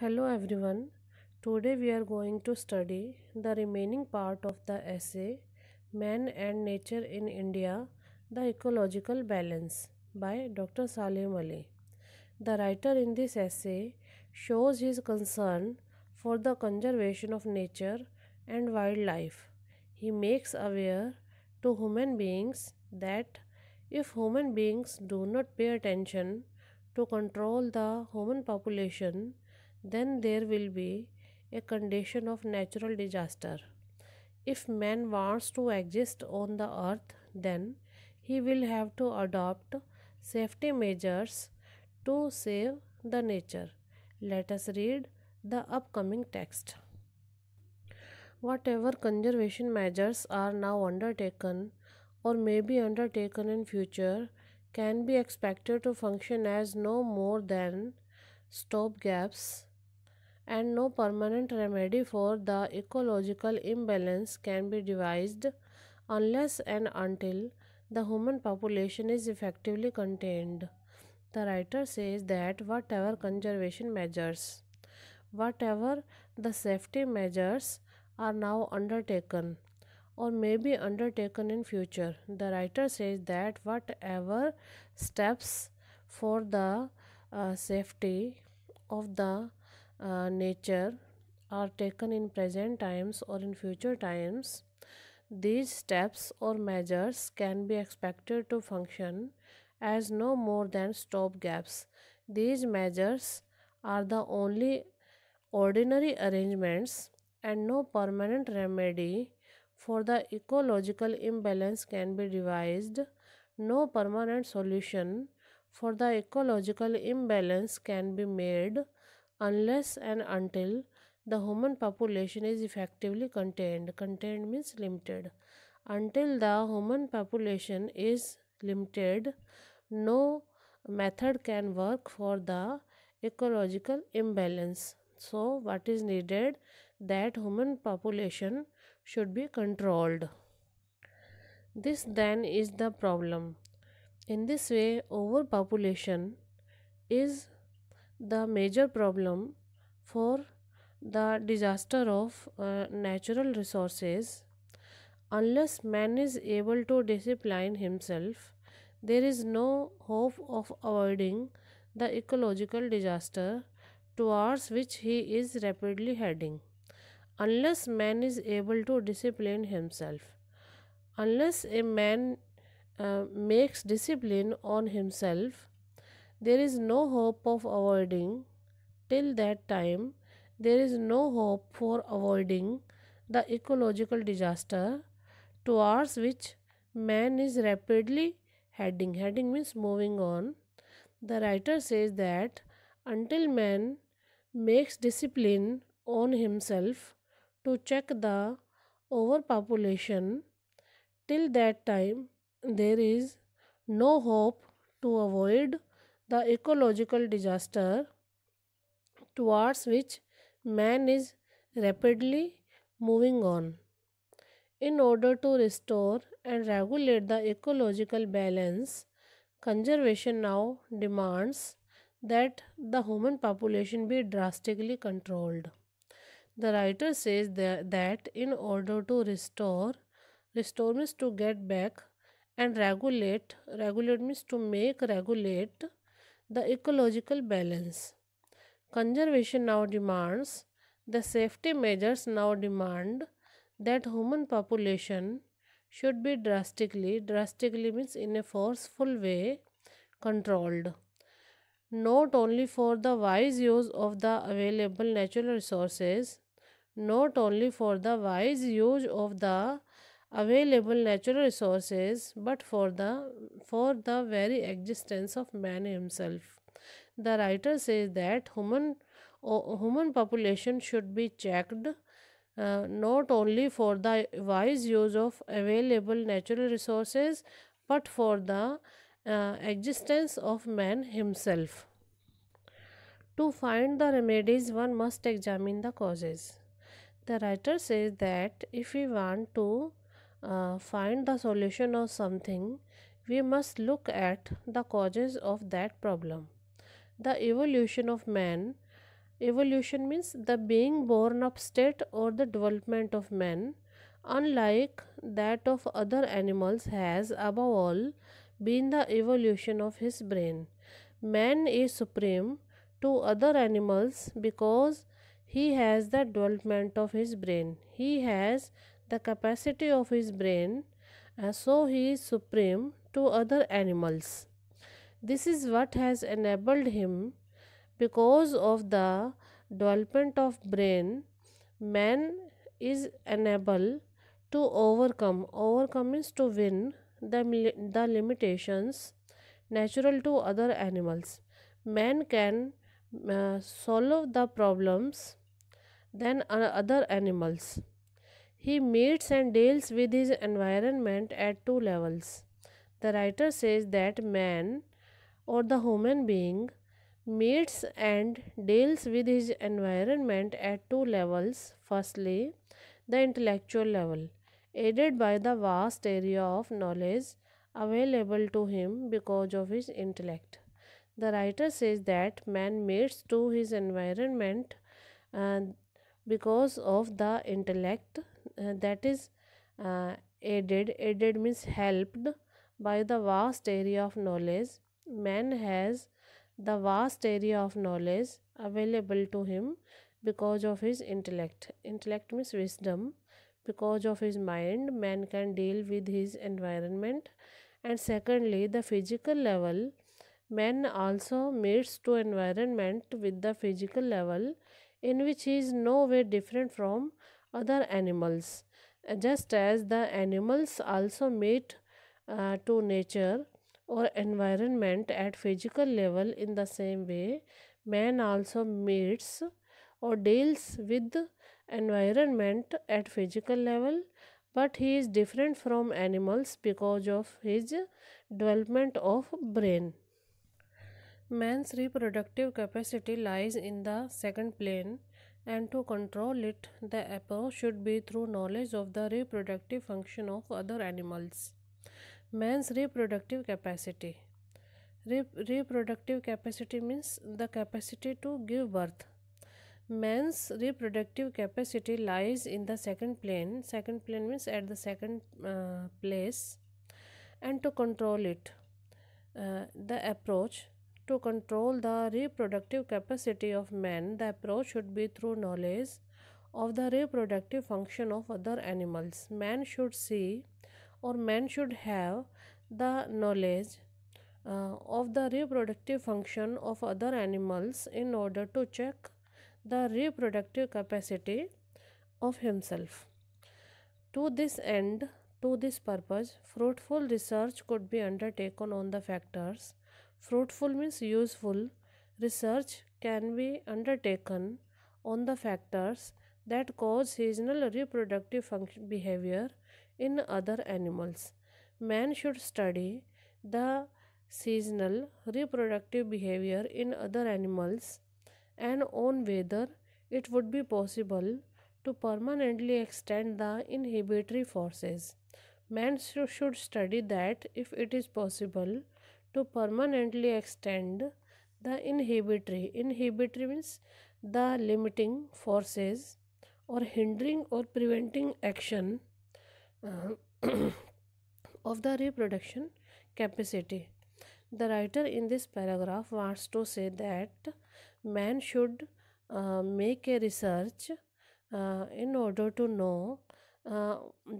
Hello everyone. Today we are going to study the remaining part of the essay Man and Nature in India The Ecological Balance by Dr. Salim Ali. The writer in this essay shows his concern for the conservation of nature and wildlife. He makes aware to human beings that if human beings do not pay attention to control the human population, then there will be a condition of natural disaster. If man wants to exist on the earth, then he will have to adopt safety measures to save the nature. Let us read the upcoming text. Whatever conservation measures are now undertaken or may be undertaken in future can be expected to function as no more than stopgaps and no permanent remedy for the ecological imbalance can be devised unless and until the human population is effectively contained. The writer says that whatever conservation measures, whatever the safety measures are now undertaken or may be undertaken in future, the writer says that whatever steps for the uh, safety of the uh, nature are taken in present times or in future times, these steps or measures can be expected to function as no more than stop gaps. These measures are the only ordinary arrangements and no permanent remedy for the ecological imbalance can be devised. No permanent solution for the ecological imbalance can be made unless and until the human population is effectively contained. Contained means limited. Until the human population is limited, no method can work for the ecological imbalance. So, what is needed? That human population should be controlled. This then is the problem. In this way, overpopulation is the major problem for the disaster of uh, natural resources unless man is able to discipline himself there is no hope of avoiding the ecological disaster towards which he is rapidly heading unless man is able to discipline himself unless a man uh, makes discipline on himself there is no hope of avoiding till that time there is no hope for avoiding the ecological disaster towards which man is rapidly heading heading means moving on the writer says that until man makes discipline on himself to check the overpopulation till that time there is no hope to avoid the ecological disaster towards which man is rapidly moving on. In order to restore and regulate the ecological balance, conservation now demands that the human population be drastically controlled. The writer says that in order to restore, restore means to get back and regulate, regulate means to make regulate the ecological balance. Conservation now demands, the safety measures now demand that human population should be drastically, drastically means in a forceful way, controlled. Not only for the wise use of the available natural resources, not only for the wise use of the available natural resources but for the for the very existence of man himself the writer says that human uh, human population should be checked uh, not only for the wise use of available natural resources but for the uh, existence of man himself to find the remedies one must examine the causes the writer says that if we want to uh, find the solution of something, we must look at the causes of that problem. The evolution of man. Evolution means the being born of state or the development of man, unlike that of other animals, has above all been the evolution of his brain. Man is supreme to other animals because he has the development of his brain. He has the capacity of his brain and so he is supreme to other animals. This is what has enabled him because of the development of brain man is enabled to overcome overcome means to win the, the limitations natural to other animals man can uh, solve the problems than uh, other animals he meets and deals with his environment at two levels. The writer says that man or the human being meets and deals with his environment at two levels. Firstly, the intellectual level, aided by the vast area of knowledge available to him because of his intellect. The writer says that man meets to his environment and uh, because of the intellect uh, that is uh, aided aided means helped by the vast area of knowledge man has the vast area of knowledge available to him because of his intellect intellect means wisdom because of his mind man can deal with his environment and secondly the physical level man also meets to environment with the physical level in which he is no way different from other animals uh, just as the animals also mate uh, to nature or environment at physical level in the same way man also mates or deals with environment at physical level but he is different from animals because of his development of brain man's reproductive capacity lies in the second plane and to control it, the approach should be through knowledge of the reproductive function of other animals. Man's reproductive capacity. reproductive capacity means the capacity to give birth. Man's reproductive capacity lies in the second plane. Second plane means at the second uh, place. And to control it, uh, the approach to control the reproductive capacity of men, the approach should be through knowledge of the reproductive function of other animals. Man should see or man should have the knowledge uh, of the reproductive function of other animals in order to check the reproductive capacity of himself. To this end, to this purpose, fruitful research could be undertaken on the factors Fruitful means useful. Research can be undertaken on the factors that cause seasonal reproductive function behavior in other animals. Man should study the seasonal reproductive behavior in other animals and on whether it would be possible to permanently extend the inhibitory forces. Man should study that if it is possible to permanently extend the inhibitory. Inhibitory means the limiting forces or hindering or preventing action uh, of the reproduction capacity. The writer in this paragraph wants to say that man should uh, make a research uh, in order to know uh,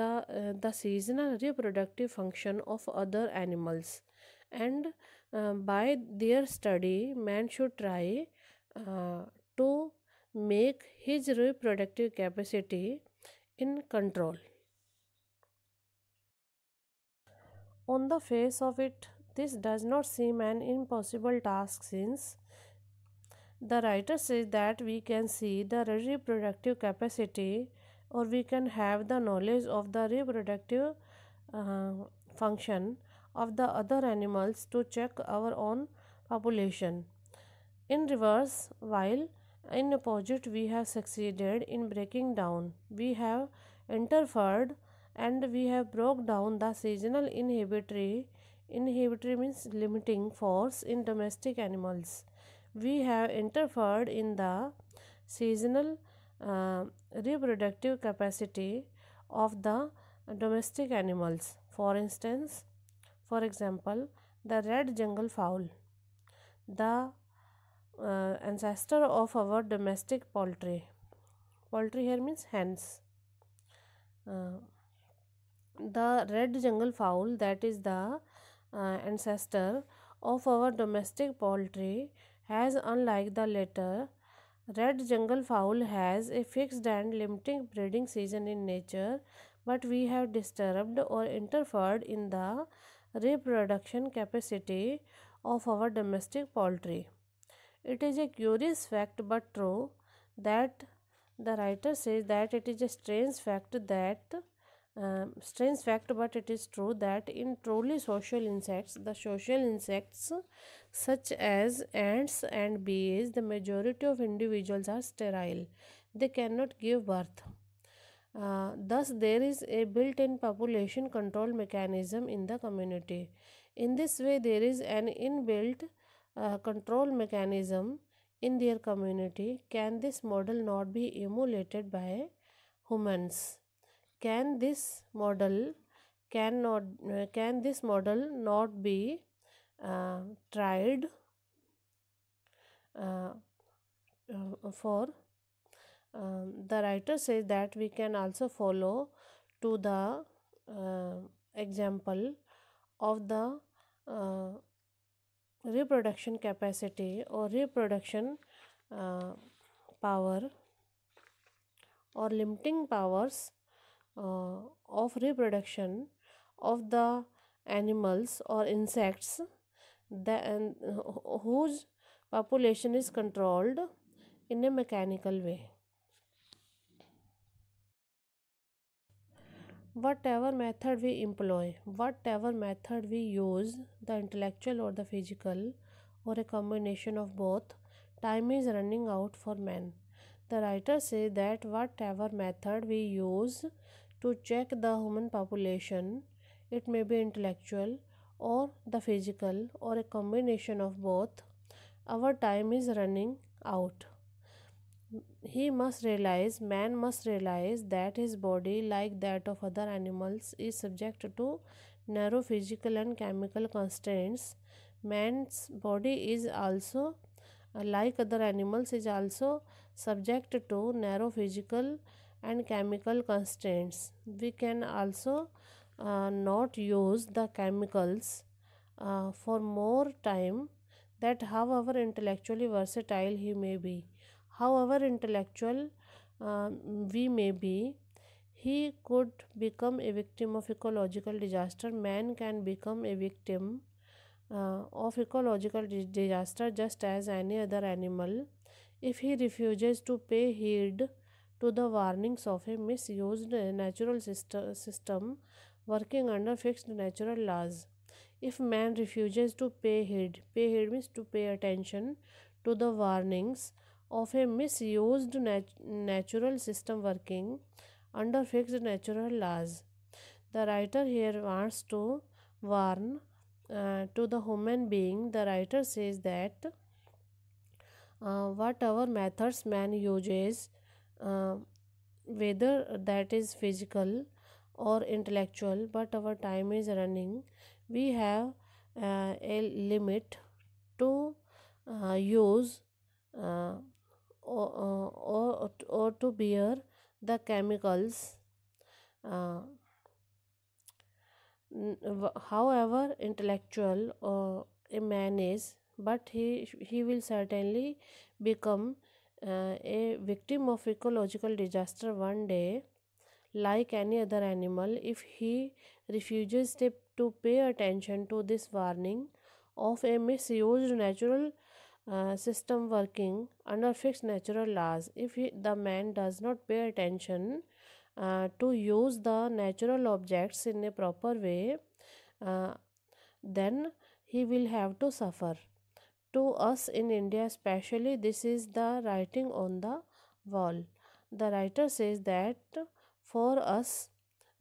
the uh, the seasonal reproductive function of other animals and uh, by their study man should try uh, to make his reproductive capacity in control on the face of it this does not seem an impossible task since the writer says that we can see the reproductive capacity or we can have the knowledge of the reproductive uh, function of the other animals to check our own population. In reverse, while in opposite we have succeeded in breaking down, we have interfered and we have broke down the seasonal inhibitory inhibitory means limiting force in domestic animals. We have interfered in the seasonal uh, reproductive capacity of the domestic animals. For instance, for example, the red jungle fowl, the uh, ancestor of our domestic poultry. Poultry here means hens. Uh, the red jungle fowl that is the uh, ancestor of our domestic poultry has unlike the latter red jungle fowl has a fixed and limiting breeding season in nature but we have disturbed or interfered in the reproduction capacity of our domestic poultry. It is a curious fact but true that the writer says that it is a strange fact that um, strange fact but it is true that in truly social insects the social insects such as ants and bees the majority of individuals are sterile they cannot give birth uh, thus, there is a built in population control mechanism in the community. In this way, there is an inbuilt uh, control mechanism in their community. Can this model not be emulated by humans? Can this model cannot uh, can this model not be uh, tried for um, the writer says that we can also follow to the uh, example of the uh, reproduction capacity or reproduction uh, power or limiting powers uh, of reproduction of the animals or insects that, and, whose population is controlled in a mechanical way whatever method we employ whatever method we use the intellectual or the physical or a combination of both time is running out for man the writer say that whatever method we use to check the human population it may be intellectual or the physical or a combination of both our time is running out he must realize man must realize that his body like that of other animals is subject to narrow physical and chemical constraints man's body is also uh, like other animals is also subject to narrow physical and chemical constraints we can also uh, not use the chemicals uh, for more time that however intellectually versatile he may be however intellectual uh, we may be, he could become a victim of ecological disaster. Man can become a victim uh, of ecological disaster just as any other animal if he refuses to pay heed to the warnings of a misused natural system, system working under fixed natural laws. If man refuses to pay heed, pay heed means to pay attention to the warnings of a misused nat- natural system working under fixed natural laws. The writer here wants to warn uh, to the human being. The writer says that uh, whatever methods man uses, uh, whether that is physical or intellectual, but our time is running, we have uh, a limit to uh, use. Uh, or, or, or to bear the chemicals. Uh, however intellectual uh, a man is, but he, he will certainly become uh, a victim of ecological disaster one day, like any other animal, if he refuses to pay attention to this warning of a misused natural uh, system working under fixed natural laws if he, the man does not pay attention uh, to use the natural objects in a proper way uh, then he will have to suffer to us in india especially this is the writing on the wall the writer says that for us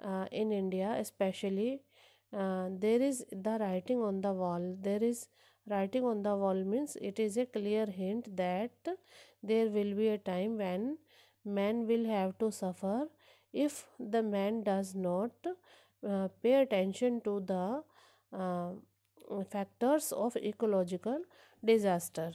uh, in india especially uh, there is the writing on the wall there is writing on the wall means it is a clear hint that there will be a time when man will have to suffer if the man does not uh, pay attention to the uh, factors of ecological disaster